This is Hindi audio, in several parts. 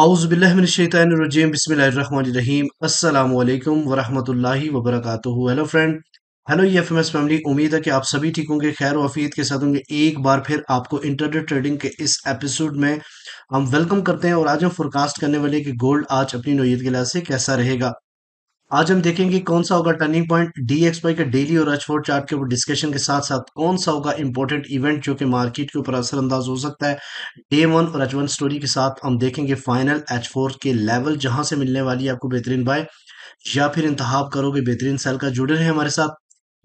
आउज़बिल्लिमिनशैतरजीम बसमीम अल्लाम वरहमल वबरक hello friend hello E F M S family उम्मीद है कि आप सभी ठीक होंगे खैर वफ़ीत के साथ होंगे एक बार फिर आपको इंटरनेट ट्रेडिंग के इस एपिसोड में हम वेलकम करते हैं और आज हम फोरकास्ट करने वाले कि गोल्ड आज अपनी नोयीत के लिहाज से कैसा रहेगा आज हम देखेंगे कौन सा होगा turning point D X Y का डेली और फोर चार्ट के ऊपर डिस्कशन के साथ साथ कौन सा होगा इंपॉर्टेंट इवेंट जो कि मार्केट के ऊपर असरअंदाज हो सकता है डे वन और एच वन स्टोरी के साथ हम देखेंगे फाइनल एच फोर के लेवल जहां से मिलने वाली है आपको बेहतरीन बाय या फिर इंतहा करोगे बेहतरीन सेल का जुड़े रहे हमारे साथ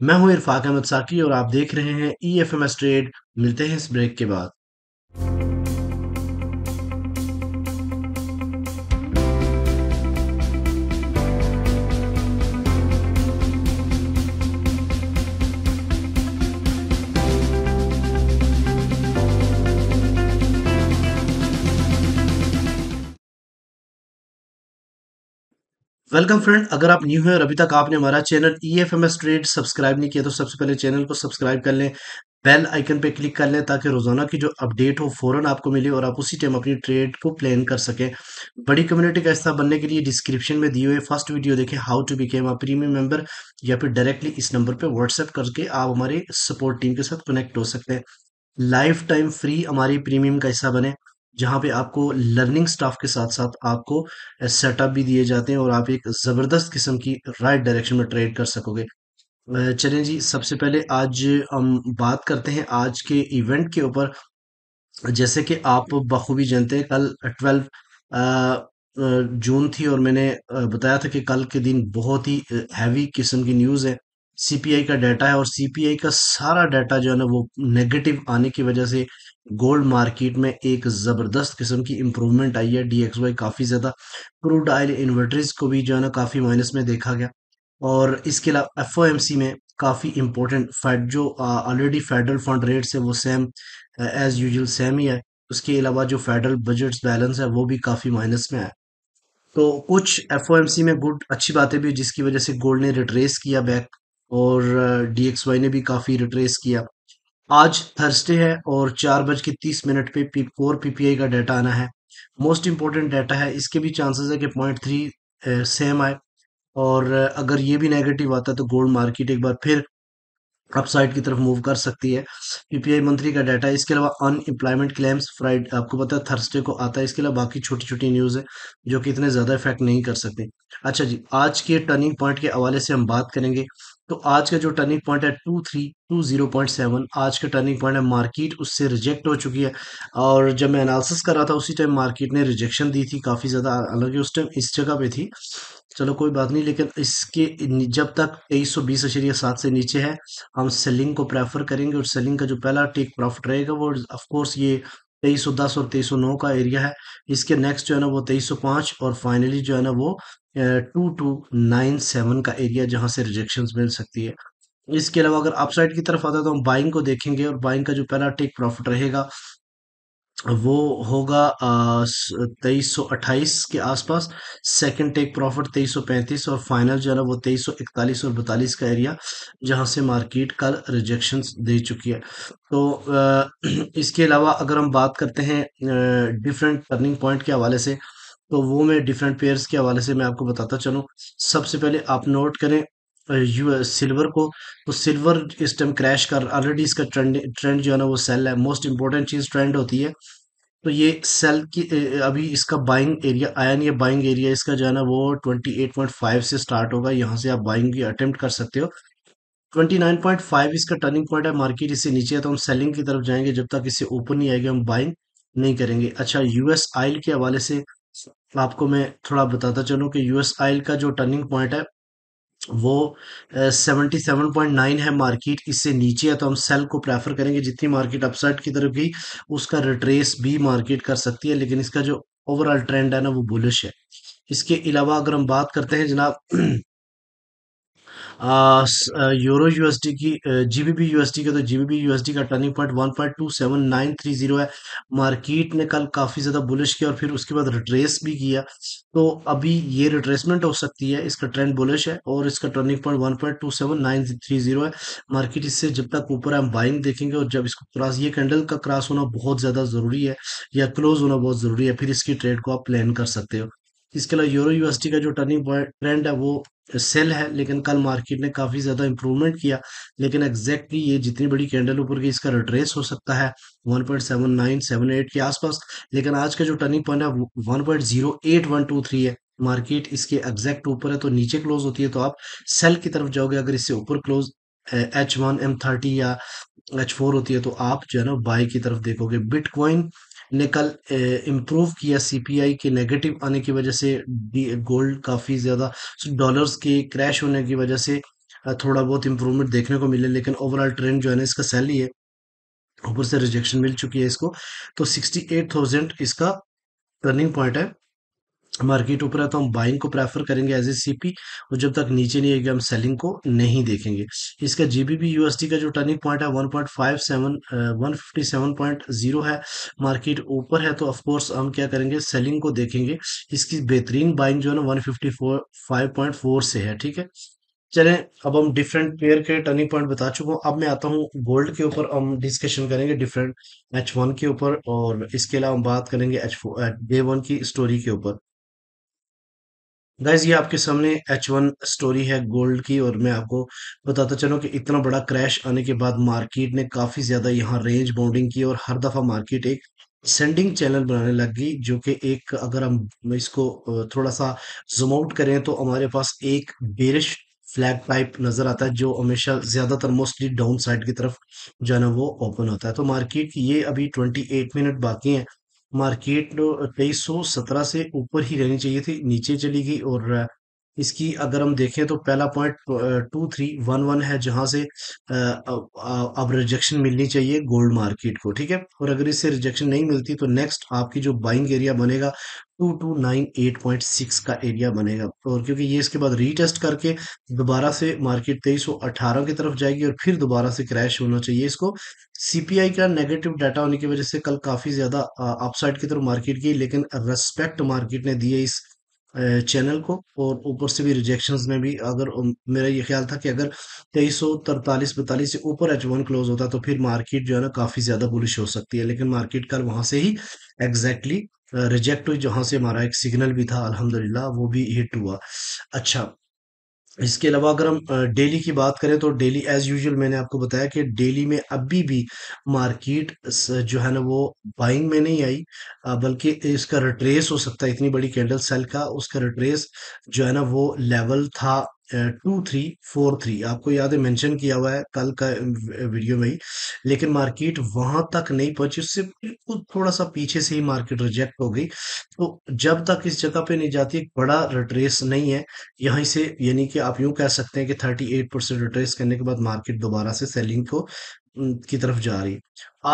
मैं हूं इरफाक अहमद साकी और आप देख रहे हैं E F M S Trade मिलते हैं इस ब्रेक के बाद वेलकम फ्रेंड अगर आप न्यू हैं और अभी तक आपने हमारा channel E F M S Trade subscribe नहीं किया तो सबसे पहले चैनल को सब्सक्राइब कर लें बेल आइकन पे क्लिक कर लें ताकि रोज़ाना की जो अपडेट हो फौरन आपको मिले और आप उसी टाइम अपनी ट्रेड को प्लान कर सकें बड़ी कम्युनिटी का हिस्सा बनने के लिए डिस्क्रिप्शन में दिए हुए फर्स्ट वीडियो देखें how to become a premium member या फिर डायरेक्टली इस नंबर पर व्हाट्सएप करके आप हमारे सपोर्ट टीम के साथ कनेक्ट हो सकते हैं लाइफ टाइम फ्री हमारी प्रीमियम का हिस्सा बने जहाँ पे आपको लर्निंग स्टाफ के साथ साथ आपको सेटअप भी दिए जाते हैं और आप एक ज़बरदस्त किस्म की राइट डायरेक्शन में ट्रेड कर सकोगे चलें जी सबसे पहले आज हम बात करते हैं आज के इवेंट के ऊपर जैसे कि आप बखूबी जानते हैं कल ट्वेल्व जून थी और मैंने बताया था कि कल के दिन बहुत ही हैवी किस्म की न्यूज़ है सीपीआई का डाटा है और सीपीआई का सारा डाटा जो है ना वो नेगेटिव आने की वजह से गोल्ड मार्केट में एक ज़बरदस्त किस्म की इंप्रूवमेंट आई है डीएक्सवाई काफ़ी ज़्यादा क्रूड ऑयल इन्वर्टरीज को भी जो है ना काफ़ी माइनस में देखा गया और इसके अलावा एफ ओ एम सी में काफ़ी इंपॉर्टेंट फेड जो ऑलरेडी फेडरल फंड रेट्स है वो सेम एज़ यूजल सेम ही है उसके अलावा जो फेडरल बजट बैलेंस है वो भी काफ़ी माइनस में है तो कुछ एफ ओ एम सी में गुड अच्छी बातें भी जिसकी वजह से गोल्ड ने रिट्रेस किया बैक और डी ने भी काफ़ी रिट्रेस किया आज थर्सडे है और चार बज के तीस मिनट पे पी, कोर पीपीआई का डाटा आना है मोस्ट इंपॉर्टेंट डाटा है इसके भी चांसेस है कि पॉइंट थ्री सेम आए और अगर ये भी नेगेटिव आता है तो गोल्ड मार्केट एक बार फिर अपसाइड की तरफ मूव कर सकती है पीपीआई मंथली का डाटा इसके अलावा अनएम्प्लॉयमेंट क्लेम्स फ्राइड आपको पता है थर्सडे को आता है इसके अलावा बाकी छोटी छोटी न्यूज़ है जो कि इतने ज़्यादा इफेक्ट नहीं कर सकते अच्छा जी आज के टर्निंग पॉइंट के हवाले से हम बात करेंगे तो आज का जो टर्निंग पॉइंट है two three two zero point seven आज का टर्निंग पॉइंट है मार्केट उससे रिजेक्ट हो चुकी है और जब मैं एनालिसिस कर रहा था उसी टाइम मार्केट ने रिजेक्शन दी थी काफ़ी ज़्यादा हालांकि उस टाइम इस जगह पे थी चलो कोई बात नहीं लेकिन इसके जब तक तेईस सौ बीस अशरिया सात से नीचे है हम सेलिंग को प्रेफर करेंगे और सेलिंग का जो पहला टेक प्रॉफिट रहेगा वो ऑफकोर्स ये तेईस सौ दस और तेईस सौ नौ का एरिया है इसके नेक्स्ट जो है ना वो तेईस सौ पाँच और फाइनली जो है ना वो टू टू नाइन सेवन का एरिया जहां से रिजेक्शन मिल सकती है इसके अलावा अगर अपसाइड की तरफ आता है तो हम बाइंग को देखेंगे और बाइंग का जो पहला टेक प्रॉफिट रहेगा वो होगा तेईस सौ अट्ठाईस के आसपास सेकंड टेक प्रॉफिट तेईस सौ पैंतीस और फाइनल जो है ना वो तेईस सौ इकतालीस और बतालीस का एरिया जहां से मार्केट कल रिजेक्शन दे चुकी है तो इसके अलावा अगर हम बात करते हैं डिफरेंट टर्निंग पॉइंट के हवाले से तो वो मैं डिफरेंट पेयर्स के हवाले से मैं आपको बताता चलूँ सबसे पहले आप नोट करें यू सिल्वर को तो सिल्वर इस टाइम क्रैश कर ऑलरेडी इसका ट्रेंड ट्रेंड जो है ना वो सेल है मोस्ट इंपॉर्टेंट चीज़ ट्रेंड होती है तो ये सेल की अभी इसका बाइंग एरिया आयन है बाइंग एरिया इसका जो है ना वो 28.5 से स्टार्ट होगा यहाँ से आप बाइंग की अटेम्प्ट कर सकते हो 29.5 इसका टर्निंग पॉइंट है मार्केट इससे नीचे है तो हम सेलिंग की तरफ जाएंगे जब तक इससे ओपन नहीं आएगा हम बाइंग नहीं करेंगे अच्छा यूएस आयल के हवाले से आपको मैं थोड़ा बताता चलूँ कि यूएस आयल का जो टर्निंग पॉइंट है वो सेवेंटी सेवन पॉइंट नाइन है मार्केट इससे नीचे है तो हम सेल को प्रेफर करेंगे जितनी मार्केट अपसाइड की तरफ गई उसका रिट्रेस भी मार्केट कर सकती है लेकिन इसका जो ओवरऑल ट्रेंड है ना वो बुलिश है इसके अलावा अगर हम बात करते हैं जनाब यूरो यूएसडी की जीबीबी यूएसडी तो का तो जीबीबी यूएसडी का turning point one point two seven nine three zero है मार्केट ने कल काफ़ी ज़्यादा बुलिश किया और फिर उसके बाद रिट्रेस भी किया तो अभी ये रिट्रेसमेंट हो सकती है इसका ट्रेंड बुलिश है और इसका turning point one point two seven nine three zero है मार्केट इससे जब तक ऊपर हम बाइंग देखेंगे और जब इसको क्रॉस ये कैंडल का क्रॉस होना बहुत ज़्यादा ज़रूरी है या क्लोज होना बहुत ज़रूरी है फिर इसकी ट्रेड को आप प्लान कर सकते हो इसके अलावा यूरो यूएसडी का जो टर्निंग पॉइंट ट्रेंड है वो सेल है लेकिन कल मार्केट ने काफ़ी ज़्यादा इंप्रूवमेंट किया लेकिन एग्जैक्टली ये जितनी बड़ी कैंडल ऊपर की इसका रिट्रेस हो सकता है 1.7978 के आसपास लेकिन आज का जो टर्निंग पॉइंट है पॉइंट है मार्केट इसके एग्जैक्ट ऊपर है तो नीचे क्लोज होती है तो आप सेल की तरफ जाओगे अगर इससे ऊपर close H one M thirty या एच फोर होती है तो आप जो है ना बाई की तरफ देखोगे बिटकॉइन ने कल इम्प्रूव किया सीपीआई के नेगेटिव आने की वजह से गोल्ड काफ़ी ज़्यादा डॉलर्स के क्रैश होने की वजह से थोड़ा बहुत इम्प्रूवमेंट देखने को मिले लेकिन ओवरऑल ट्रेंड जो है ना इसका सैली है ऊपर से रिजेक्शन मिल चुकी है इसको तो सिक्सटी एट थाउजेंड इसका टर्निंग पॉइंट है मार्केट ऊपर है तो हम बाइंग को प्रेफर करेंगे एज ए सीपी और जब तक नीचे नहीं आएगी हम सेलिंग को नहीं देखेंगे इसका जीबीपी यूएसडी का जो टर्निंग पॉइंट है 1.57 157.0 है मार्केट ऊपर है तो ऑफकोर्स हम क्या करेंगे सेलिंग को देखेंगे इसकी बेहतरीन बाइंग जो है ना 154 5.4 से है ठीक है चलें अब हम डिफरेंट पेयर के टर्निंग पॉइंट बता चुका हूँ अब मैं आता हूँ गोल्ड के ऊपर हम डिस्कशन करेंगे डिफरेंट एच वन के ऊपर और इसके अलावा हम बात करेंगे एच डे वन की स्टोरी के ऊपर गाइज ये आपके सामने एच वन स्टोरी है गोल्ड की और मैं आपको बताता चलूँ कि इतना बड़ा क्रैश आने के बाद मार्केट ने काफ़ी ज़्यादा यहाँ रेंज बाउंडिंग की और हर दफ़ा मार्केट एक सेंडिंग चैनल बनाने लग गई जो कि एक अगर हम इसको थोड़ा सा जूम आउट करें तो हमारे पास एक बेरिश फ्लैग टाइप नजर आता है जो हमेशा ज्यादातर मोस्टली डाउन साइड की तरफ जो है ना वो ओपन होता है तो मार्केट ये अभी 28 मिनट बाकी हैं मार्केट तेईस सौ सत्रह से ऊपर ही रहनी चाहिए थी नीचे चली गई और इसकी अगर हम देखें तो पहला point two three one one है जहां से अब रिजेक्शन मिलनी चाहिए गोल्ड मार्केट को ठीक है और अगर इससे रिजेक्शन नहीं मिलती तो नेक्स्ट आपकी जो बाइंग एरिया बनेगा two two nine eight point six का एरिया बनेगा और क्योंकि ये इसके बाद रीटेस्ट करके दोबारा से मार्केट तेईस सौ अठारह की तरफ जाएगी और फिर दोबारा से क्रैश होना चाहिए इसको सीपीआई का नेगेटिव डाटा होने की वजह से कल काफ़ी ज़्यादा अपसाइड की तरफ मार्केट गई लेकिन रेस्पेक्ट मार्केट ने दिए इस चैनल को और ऊपर से भी रिजेक्शन में भी अगर मेरा ये ख्याल था कि अगर तेईस सौ तरतालीस बतालीस से ऊपर एच वन क्लोज होता तो फिर मार्केट जो है ना काफ़ी ज़्यादा बुलिश हो सकती है लेकिन मार्केट कल वहाँ से ही एग्जैक्टली रिजेक्ट हुई जहाँ से हमारा एक सिग्नल भी था अलहमदिल्ला वो भी हिट हुआ अच्छा इसके अलावा अगर हम डेली की बात करें तो डेली एज़ यूजुअल मैंने आपको बताया कि डेली में अभी भी मार्केट जो है ना वो बाइंग में नहीं आई बल्कि इसका रिट्रेस हो सकता है इतनी बड़ी कैंडल सेल का उसका रिट्रेस जो है ना वो लेवल था टू थ्री फोर थ्री आपको याद है मेंशन किया हुआ है कल का वीडियो में ही लेकिन मार्केट वहां तक नहीं पहुंची उससे बिल्कुल थोड़ा सा पीछे से ही मार्केट रिजेक्ट हो गई तो जब तक इस जगह पे नहीं जाती एक बड़ा रिट्रेस नहीं है यहीं से यानी कि आप यूं कह सकते हैं कि थर्टी एट परसेंट रिट्रेस करने के बाद मार्केट दोबारा से सेलिंग को की तरफ जा रही है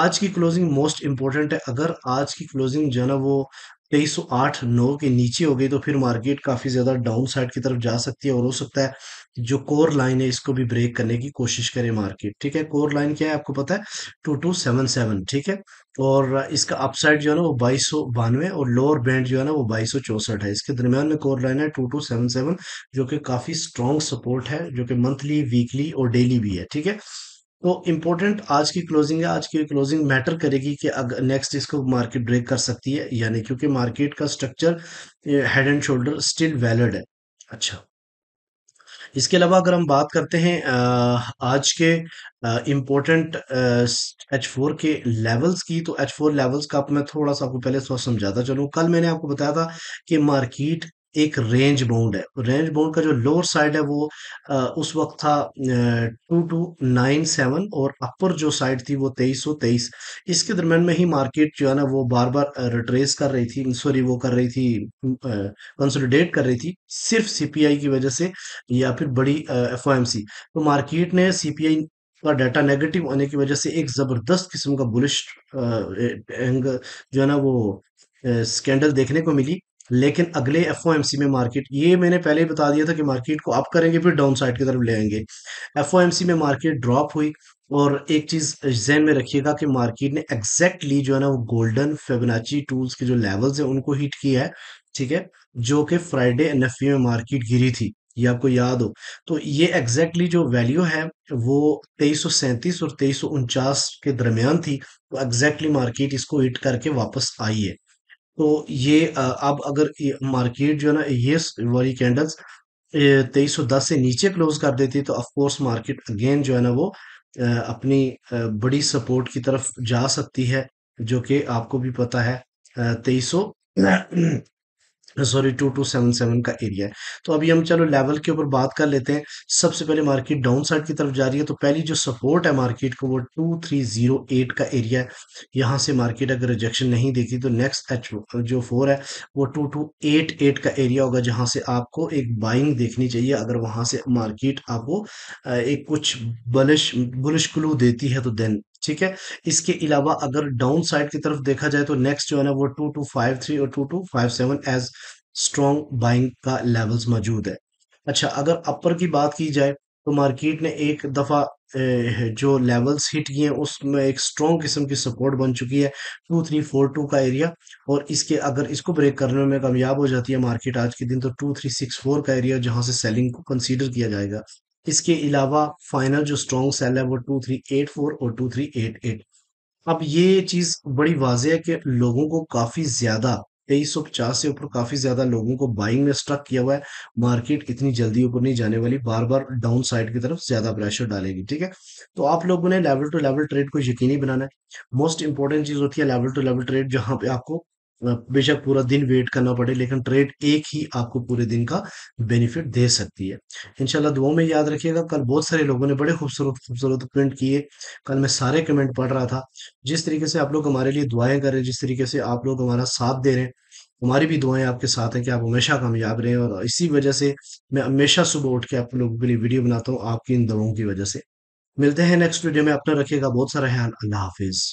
आज की क्लोजिंग मोस्ट इंपॉर्टेंट है अगर आज की क्लोजिंग जो है ना वो तेईस सौ आठ नौ के नीचे हो गई तो फिर मार्केट काफ़ी ज़्यादा डाउन साइड की तरफ जा सकती है और हो सकता है जो कोर लाइन है इसको भी ब्रेक करने की कोशिश करे मार्केट ठीक है कोर लाइन क्या है आपको पता है टू टू सेवन सेवन ठीक है और इसका अपसाइड जो है ना वो बाईस सौ बानवे और लोअर बैंड जो है ना वो बाईस सौ चौसठ है इसके दरमियान में कोर लाइन है टू टू सेवन सेवन जो कि काफ़ी स्ट्रॉन्ग सपोर्ट है जो कि मंथली वीकली और डेली भी है ठीक है तो इम्पोर्टेंट आज की क्लोजिंग है आज की क्लोजिंग मैटर करेगी कि अगर नेक्स्ट इसको मार्केट ब्रेक कर सकती है या नहीं क्योंकि मार्केट का structure head and shoulder still valid है अच्छा इसके अलावा अगर हम बात करते हैं आज के इम्पोर्टेंट एच फोर के लेवल्स की तो एच फोर लेवल्स का मैं थोड़ा सा आपको पहले समझाता चलूँ कल मैंने आपको बताया था कि मार्केट एक रेंज बाउंड है रेंज बाउंड का जो लोअर साइड है वो उस वक्त था टू टू नाइन सेवन और अपर जो साइड थी वो तेईस सौ तेईस इसके दरम्यान में ही मार्केट जो है ना वो बार बार रिट्रेस कर रही थी सॉरी वो कर रही थी कंसोलिडेट कर रही थी सिर्फ सीपीआई की वजह से या फिर बड़ी एफ तो मार्केट ने सीपीआई का डाटा नेगेटिव होने की वजह से एक ज़बरदस्त किस्म का बुलिश जो है ना वो स्कैंडल देखने को मिली लेकिन अगले एफ में मार्केट ये मैंने पहले ही बता दिया था कि मार्केट को अप करेंगे फिर डाउन साइड की तरफ ले आएंगे एफ में मार्केट ड्रॉप हुई और एक चीज़ जहन में रखिएगा कि मार्केट ने एग्जैक्टली जो है ना वो गोल्डन फेबनाची टूल्स के जो लेवल्स हैं उनको हिट किया है ठीक है जो कि फ्राइडे एन में मार्केट गिरी थी ये आपको याद हो तो ये एग्जैक्टली जो वैल्यू है वो तेईस और तेईस के दरमियान थी तो एग्जैक्टली मार्केट इसको हिट करके वापस आई है तो ये अब अगर मार्केट जो है ना ये वाली कैंडल्स तेईस सौ दस से नीचे क्लोज कर देती तो ऑफकोर्स मार्केट अगेन जो है ना वो अपनी बड़ी सपोर्ट की तरफ जा सकती है जो कि आपको भी पता है तेईस सौ sorry two two seven seven का एरिया है तो अभी हम चलो लेवल के ऊपर बात कर लेते हैं सबसे पहले मार्केट डाउन साइड की तरफ जा रही है तो पहली जो सपोर्ट है मार्केट को वो टू थ्री जीरो एट का एरिया है यहाँ से मार्केट अगर रिजेक्शन नहीं देखी तो नेक्स्ट एच जो फोर है वो टू टू एट एट का एरिया होगा जहाँ से आपको एक बाइंग देखनी चाहिए अगर वहाँ से मार्केट आपको एक कुछ बलिश बुलिश क्लू देती है तो देन ठीक है इसके अलावा अगर डाउन साइड की तरफ देखा जाए तो नेक्स्ट जो है ना वो टू टू फाइव थ्री और two two five seven as strong buying का लेवल्स मौजूद है अच्छा अगर अपर की बात की जाए तो मार्केट ने एक दफ़ा जो लेवल्स हिट किए हैं उसमें एक स्ट्रॉन्ग किस्म की सपोर्ट बन चुकी है टू थ्री फोर टू का एरिया और इसके अगर इसको ब्रेक करने में कामयाब हो जाती है मार्केट आज के दिन तो टू थ्री सिक्स फोर का एरिया जहां से सेलिंग को कंसीडर किया जाएगा इसके अलावा फाइनल जो स्ट्रॉन्ग सेल है वो टू थ्री एट फोर और टू थ्री एट एट अब ये चीज़ बड़ी वाज है कि लोगों को काफ़ी ज़्यादा तेईस सौ पचास से ऊपर काफ़ी ज़्यादा लोगों को बाइंग में स्ट्रक किया हुआ है मार्केट इतनी जल्दी ऊपर नहीं जाने वाली बार बार डाउन साइड की तरफ ज़्यादा प्रेशर डालेगी ठीक है तो आप लोगों ने लेवल टू लेवल ट्रेड को यकीनी बनाना है मोस्ट इंपॉर्टेंट चीज़ होती है लेवल टू लेवल ट्रेड जहां पे आपको बेशक पूरा दिन वेट करना पड़े लेकिन ट्रेड एक ही आपको पूरे दिन का बेनिफिट दे सकती है इनशाला दुआओं में याद रखिएगा कल बहुत सारे लोगों ने बड़े खूबसूरत खूबसूरत कमेंट किए कल मैं सारे कमेंट पढ़ रहा था जिस तरीके से आप लोग हमारे लिए दुआएं करें जिस तरीके से आप लोग हमारा साथ दे रहे हैं हमारी भी दुआएं आपके साथ हैं कि आप हमेशा कामयाब रहें और इसी वजह से मैं हमेशा सुबह उठ के आप लोगों के लिए वीडियो बनाता हूँ आपकी इन दुआओं की वजह से मिलते हैं नेक्स्ट वीडियो में अपना रखिएगा बहुत सारा ख्याल अल्लाह हाफिज़